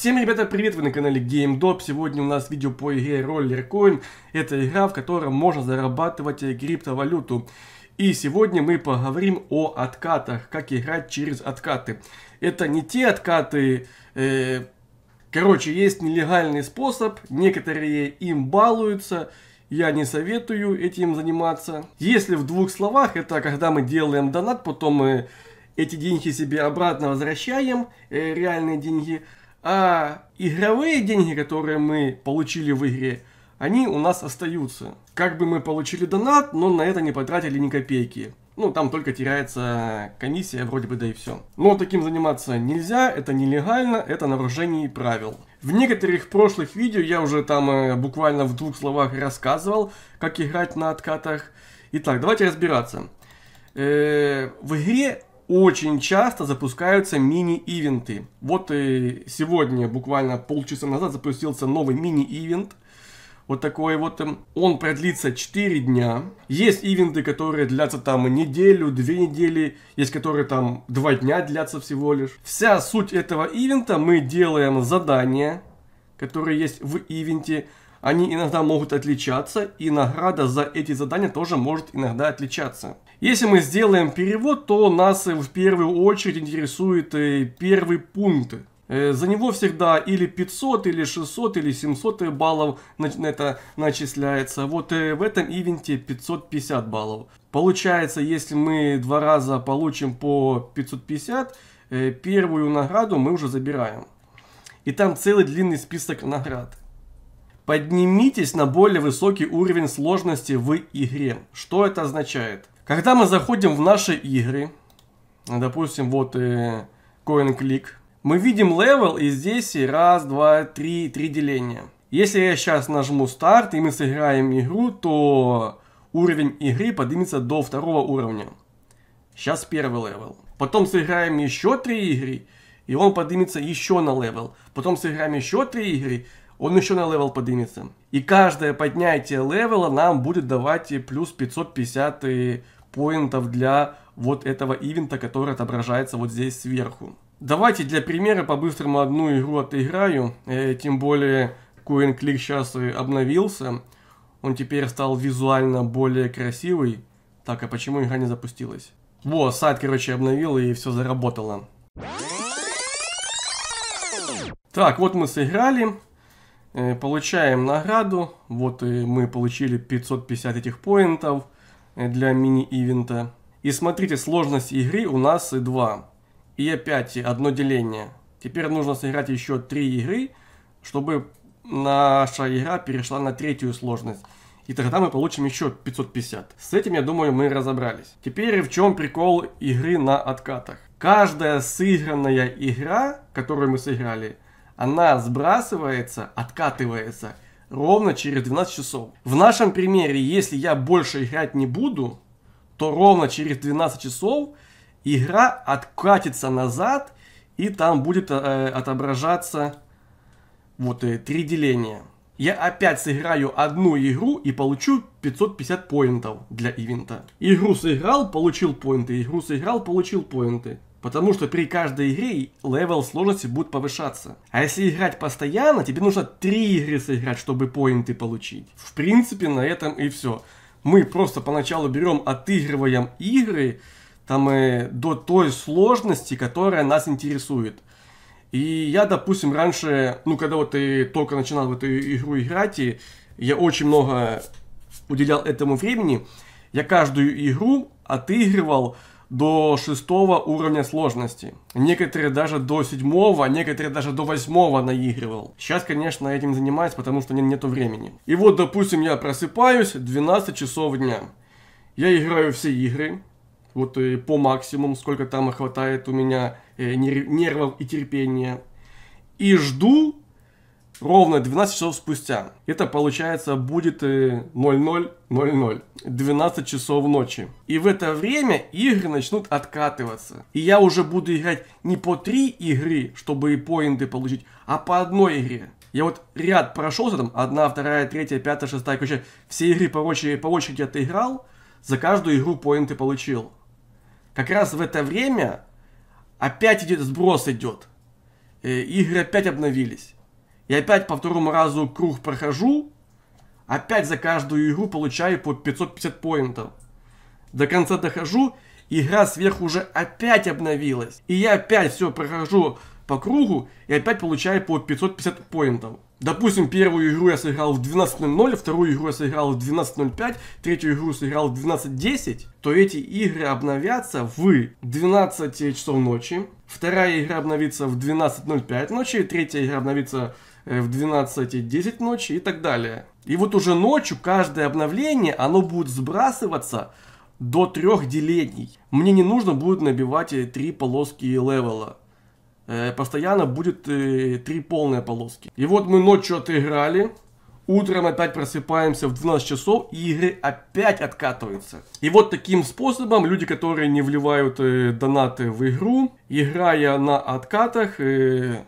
Всем, ребята, привет! Вы на канале GameDop. Сегодня у нас видео по игре RollerCoin. Это игра, в которой можно зарабатывать криптовалюту. И сегодня мы поговорим о откатах, как играть через откаты. Это не те откаты... Э, короче, есть нелегальный способ, некоторые им балуются, я не советую этим заниматься. Если в двух словах, это когда мы делаем донат, потом мы эти деньги себе обратно возвращаем, э, реальные деньги, а игровые деньги, которые мы получили в игре, они у нас остаются. Как бы мы получили донат, но на это не потратили ни копейки. Ну, там только теряется комиссия, вроде бы, да и все. Но таким заниматься нельзя, это нелегально, это нарушение правил. В некоторых прошлых видео я уже там э, буквально в двух словах рассказывал, как играть на откатах. Итак, давайте разбираться. Э, в игре очень часто запускаются мини-ивенты. Вот и э, сегодня, буквально полчаса назад, запустился новый мини-ивент. Вот такой вот. Эм, он продлится 4 дня. Есть ивенты, которые длятся там неделю, две недели. Есть, которые там 2 дня длятся всего лишь. Вся суть этого ивента, мы делаем задания, которые есть в ивенте. Они иногда могут отличаться, и награда за эти задания тоже может иногда отличаться. Если мы сделаем перевод, то нас э, в первую очередь интересует э, первый пункт. Э, за него всегда или 500, или 600, или 700 баллов это начисляется. Вот в этом ивенте 550 баллов. Получается, если мы два раза получим по 550, первую награду мы уже забираем. И там целый длинный список наград. Поднимитесь на более высокий уровень сложности в игре. Что это означает? Когда мы заходим в наши игры, допустим, вот э, Click, мы видим левел, и здесь раз, два, три, три деления. Если я сейчас нажму старт, и мы сыграем игру, то уровень игры поднимется до второго уровня. Сейчас первый левел. Потом сыграем еще три игры, и он поднимется еще на левел. Потом сыграем еще три игры, он еще на левел поднимется. И каждое поднятие левела нам будет давать э, плюс 550 поинтов для вот этого ивента, который отображается вот здесь сверху. Давайте для примера по-быстрому одну игру отыграю, э, тем более CoinClick сейчас обновился, он теперь стал визуально более красивый. Так, а почему игра не запустилась? Во, сайт, короче, обновил и все заработало. Так, вот мы сыграли, э, получаем награду, вот и э, мы получили 550 этих поинтов, Э, для мини-ивента. И смотрите, сложность игры у нас и 2. И опять одно деление. Теперь нужно сыграть еще 3 игры, чтобы наша игра перешла на третью сложность. И тогда мы получим еще 550. С этим, я думаю, мы разобрались. Теперь в чем прикол игры на откатах. Каждая сыгранная игра, которую мы сыграли, она сбрасывается, откатывается – ровно через 12 часов. В нашем примере, если я больше играть не буду, то ровно через 12 часов игра откатится назад, и там будет э, отображаться вот э, три деления. Я опять сыграю одну игру и получу 550 поинтов для ивента. Игру сыграл, получил поинты, игру сыграл, получил поинты. Потому что при каждой игре левел сложности будет повышаться. А если играть постоянно, тебе нужно три игры сыграть, чтобы поинты получить. В принципе, на этом и все. Мы просто поначалу берем, отыгрываем игры там, э, до той сложности, которая нас интересует. И я, допустим, раньше, ну, когда вот ты только начинал в эту игру играть, и я очень много уделял этому времени, я каждую игру отыгрывал до шестого уровня сложности. Некоторые даже до седьмого, некоторые даже до восьмого наигрывал. Сейчас, конечно, этим занимаюсь, потому что нету времени. И вот, допустим, я просыпаюсь 12 часов дня. Я играю все игры, вот и э, по максимуму, сколько там хватает у меня э, нервов и терпения. И жду ровно 12 часов спустя. Это, получается, будет 00.00, э, 12 часов ночи. И в это время игры начнут откатываться. И я уже буду играть не по 3 игры, чтобы и поинты получить, а по одной игре. Я вот ряд прошелся, там, одна, вторая, третья, пятая, шестая, короче, все игры по очереди, по очереди отыграл, за каждую игру поинты получил. Как раз в это время опять идет сброс идет. Э, игры опять обновились. И опять по второму разу круг прохожу. Опять за каждую игру получаю по 550 поинтов. До конца дохожу, игра сверху уже опять обновилась. И я опять все прохожу по кругу и опять получаю по 550 поинтов. Допустим, первую игру я сыграл в 12.00, вторую игру я сыграл в 12.05, третью игру сыграл в 12.10, то эти игры обновятся в 12 часов ночи, вторая игра обновится в 12.05 ночи, третья игра обновится в Э, в 12.10 ночи и так далее. И вот уже ночью каждое обновление, оно будет сбрасываться до трех делений. Мне не нужно будет набивать э, три полоски левела. Э, постоянно будет три полные полоски. И вот мы ночью отыграли, Утром опять просыпаемся в 12 часов, и игры опять откатываются. И вот таким способом люди, которые не вливают э, донаты в игру, играя на откатах, э,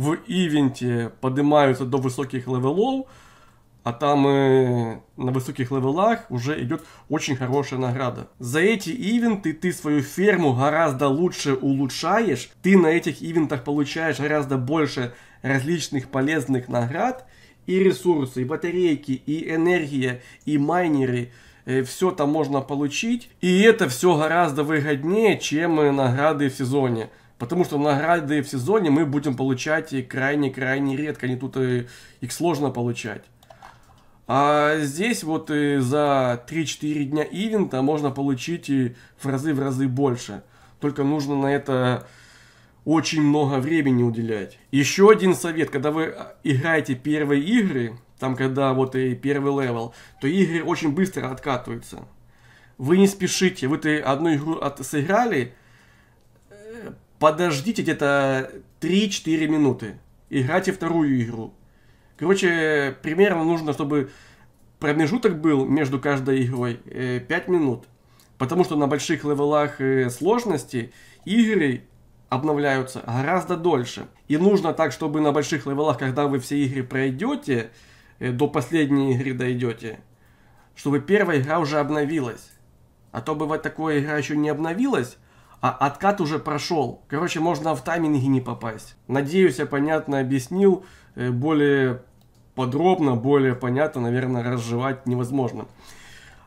в ивенте поднимаются до высоких левелов, а там э, на высоких левелах уже идет очень хорошая награда. За эти ивенты ты свою ферму гораздо лучше улучшаешь, ты на этих ивентах получаешь гораздо больше различных полезных наград, и ресурсы, и батарейки, и энергия, и майнеры, э, все там можно получить. И это все гораздо выгоднее, чем награды в сезоне. Потому что награды в сезоне мы будем получать и крайне-крайне редко. Они тут и, э, их сложно получать. А здесь вот и э, за 3-4 дня ивента можно получить и э, в разы в разы больше. Только нужно на это очень много времени уделять. Еще один совет, когда вы играете первые игры, там когда вот и первый левел, то игры очень быстро откатываются. Вы не спешите, вы-то одну игру от сыграли, подождите где-то 3-4 минуты. Играйте вторую игру. Короче, примерно нужно, чтобы промежуток был между каждой игрой 5 э, минут. Потому что на больших левелах э, сложности игры обновляются гораздо дольше. И нужно так, чтобы на больших левелах, когда вы все игры пройдете, э, до последней игры дойдете, чтобы первая игра уже обновилась. А то бывает такое игра еще не обновилась, а откат уже прошел. Короче, можно в тайминги не попасть. Надеюсь, я понятно объяснил. Э, более подробно, более понятно, наверное, разжевать невозможно.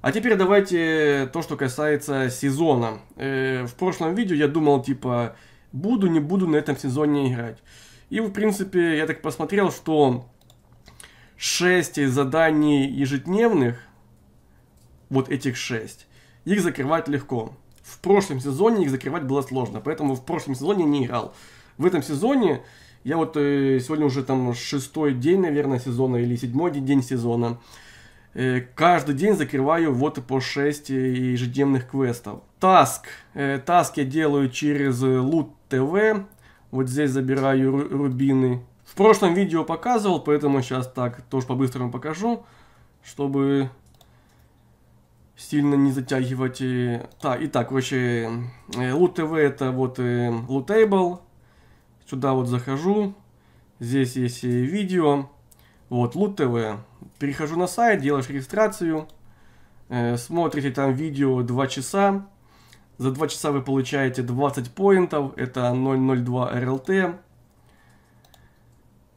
А теперь давайте то, что касается сезона. Э, в прошлом видео я думал, типа, буду, не буду на этом сезоне играть. И, в принципе, я так посмотрел, что 6 заданий ежедневных, вот этих 6, их закрывать легко в прошлом сезоне их закрывать было сложно, поэтому в прошлом сезоне не играл. В этом сезоне я вот э, сегодня уже там шестой день, наверное, сезона или седьмой день сезона. Э, каждый день закрываю вот по 6 э, ежедневных квестов. Таск. Э, таск я делаю через Лут ТВ. Вот здесь забираю рубины. В прошлом видео показывал, поэтому сейчас так тоже по-быстрому покажу, чтобы сильно не затягивать. Так, и итак, короче, Loot э, TV это вот Lootable. Э, Сюда вот захожу. Здесь есть э, видео. Вот, Loot TV. Перехожу на сайт, делаешь регистрацию. Смотрите там видео 2 часа. За 2 часа вы получаете 20 поинтов. Это 0.02 RLT.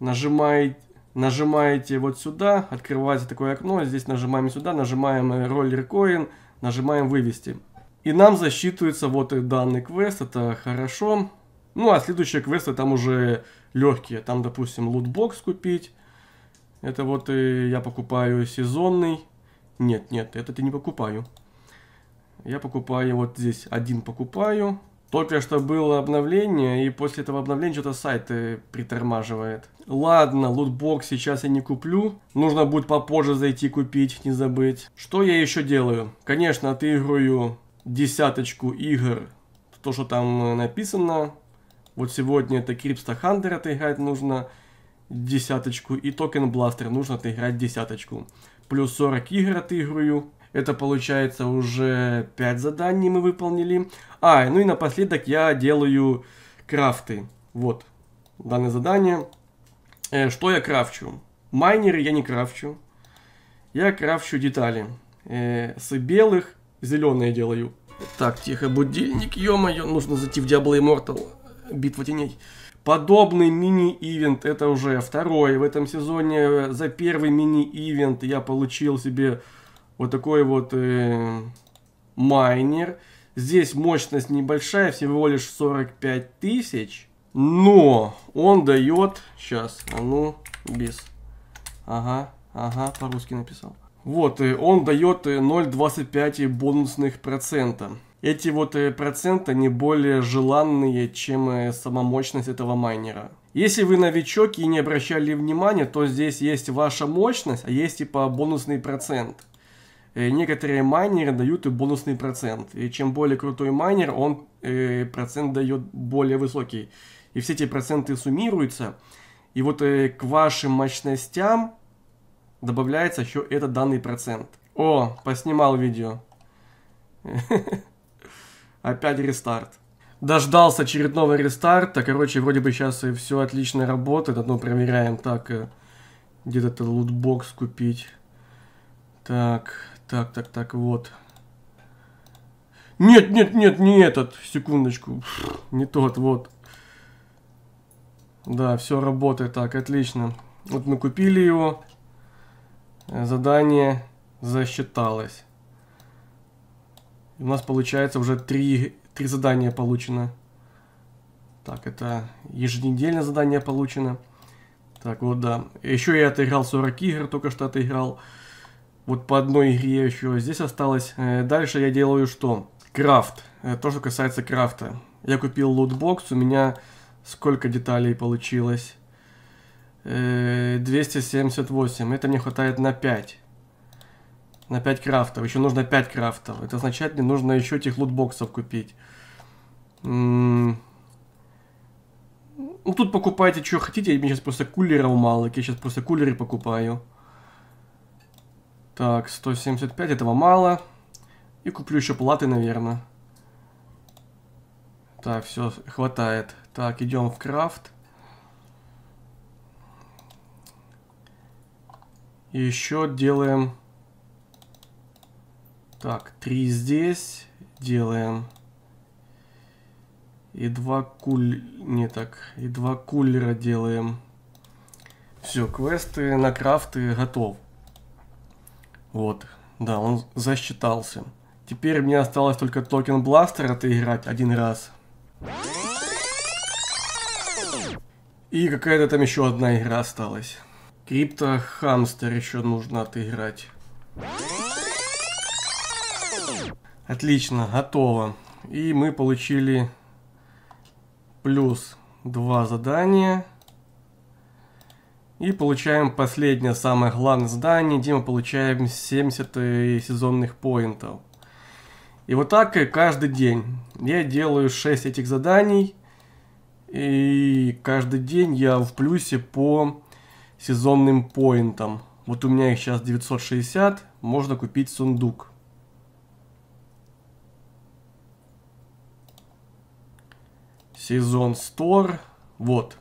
Нажимаете нажимаете вот сюда, открывается такое окно, здесь нажимаем сюда, нажимаем роллер коин, нажимаем вывести. И нам засчитывается вот и данный квест, это хорошо. Ну а следующие квесты там уже легкие, там допустим лутбокс купить. Это вот и я покупаю сезонный. Нет, нет, этот я не покупаю. Я покупаю вот здесь один покупаю. Только что было обновление, и после этого обновления что-то сайты притормаживает. Ладно, лутбокс сейчас я не куплю. Нужно будет попозже зайти купить, не забыть. Что я еще делаю? Конечно, отыгрываю десяточку игр. То, что там э, написано. Вот сегодня это Крипста Хантер отыграть нужно десяточку. И Токен Бластер нужно отыграть десяточку. Плюс 40 игр отыгрываю. Это получается уже 5 заданий мы выполнили. А, ну и напоследок я делаю крафты. Вот, данное задание. Э, что я крафчу? Майнеры я не крафчу. Я крафчу детали. Э, с белых зеленые делаю. Так, тихо, будильник, ё-моё, нужно зайти в Diablo Immortal. Битва теней. Подобный мини-ивент, это уже второй в этом сезоне. За первый мини-ивент я получил себе вот такой вот э, майнер. Здесь мощность небольшая, всего лишь 45 тысяч. Но он дает... Сейчас, а ну, без. Ага, ага, по-русски написал. Вот, э, он дает 0,25 э, бонусных процента. Эти вот э, проценты не более желанные, чем сама мощность этого майнера. Если вы новичок и не обращали внимания, то здесь есть ваша мощность, а есть типа бонусный процент. Э, некоторые майнеры дают и бонусный процент. И чем более крутой майнер, он э, процент дает более высокий. И все эти проценты суммируются. И вот э, к вашим мощностям добавляется еще этот данный процент. О, поснимал видео. Опять рестарт. Дождался очередного рестарта. Короче, вроде бы сейчас все отлично работает. Одно проверяем. Так, где-то лутбокс купить. Так, так, так, так, вот. Нет, нет, нет, не этот. Секундочку. Не тот, вот. Да, все работает. Так, отлично. Вот мы купили его. Задание засчиталось. У нас получается уже три, три задания получено. Так, это еженедельное задание получено. Так, вот, да. Еще я отыграл 40 игр, только что отыграл. играл. Вот по одной игре еще здесь осталось. Э, дальше я делаю что? Крафт. Э, то, что касается крафта. Я купил лутбокс, у меня сколько деталей получилось? 278. Э, Это мне хватает на 5. На 5 крафтов. Еще нужно 5 крафтов. Это означает, мне нужно еще этих лутбоксов купить. М-м. Ну, тут покупайте, что хотите. Я сейчас просто кулеров мало. Я сейчас просто кулеры покупаю. Так, 175, этого мало. И куплю еще платы, наверное. Так, все, хватает. Так, идем в крафт. еще делаем... Так, три здесь делаем. И два куль... Не так. И два кулера делаем. Все, квесты на крафты готов. Вот, да, он засчитался. Теперь мне осталось только токен бластер отыграть один раз. И какая-то там еще одна игра осталась. Крипто Хамстер еще нужно отыграть. Отлично, готово. И мы получили плюс два задания. И получаем последнее, самое главное задание, Дима, получаем 70 э, сезонных поинтов. И вот так и э, каждый день. Я делаю 6 этих заданий. И каждый день я в плюсе по сезонным поинтам. Вот у меня их сейчас 960. Можно купить сундук. Сезон стор. Вот.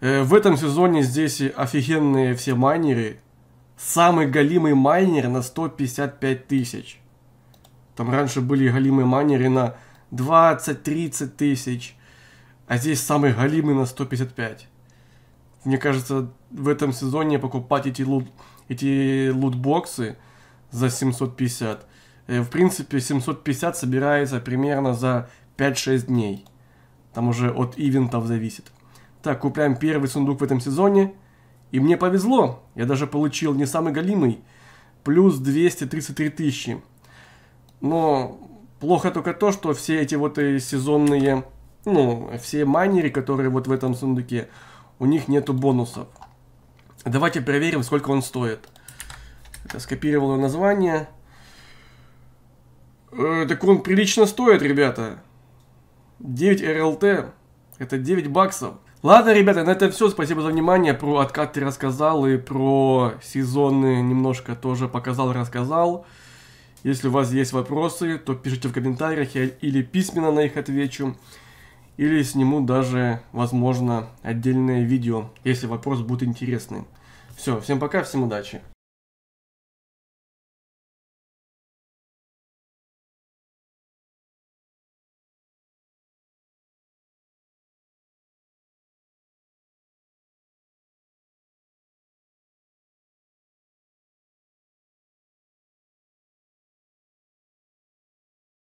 Э, в этом сезоне здесь офигенные все майнеры. Самый галимый майнер на 155 тысяч. Там раньше были галимые майнеры на 20-30 тысяч. А здесь самый галимый на 155. Мне кажется, в этом сезоне покупать эти, лут, эти лутбоксы за 750. Э, в принципе, 750 собирается примерно за 5-6 дней. Там уже от ивентов зависит. Так, купляем первый сундук в этом сезоне. И мне повезло. Я даже получил не самый голимый. Плюс 233 тысячи. Но плохо только то, что все эти вот и э, сезонные... Ну, все майнеры, которые вот в этом сундуке, у них нету бонусов. Давайте проверим, сколько он стоит. Это скопировал название. Э, так он прилично стоит, ребята. 9 РЛТ. Это 9 баксов. Ладно, ребята, на этом все. Спасибо за внимание. Про откат ты рассказал и про сезоны немножко тоже показал, рассказал. Если у вас есть вопросы, то пишите в комментариях, я или письменно на них отвечу, или сниму даже, возможно, отдельное видео, если вопрос будет интересный. Все, всем пока, всем удачи.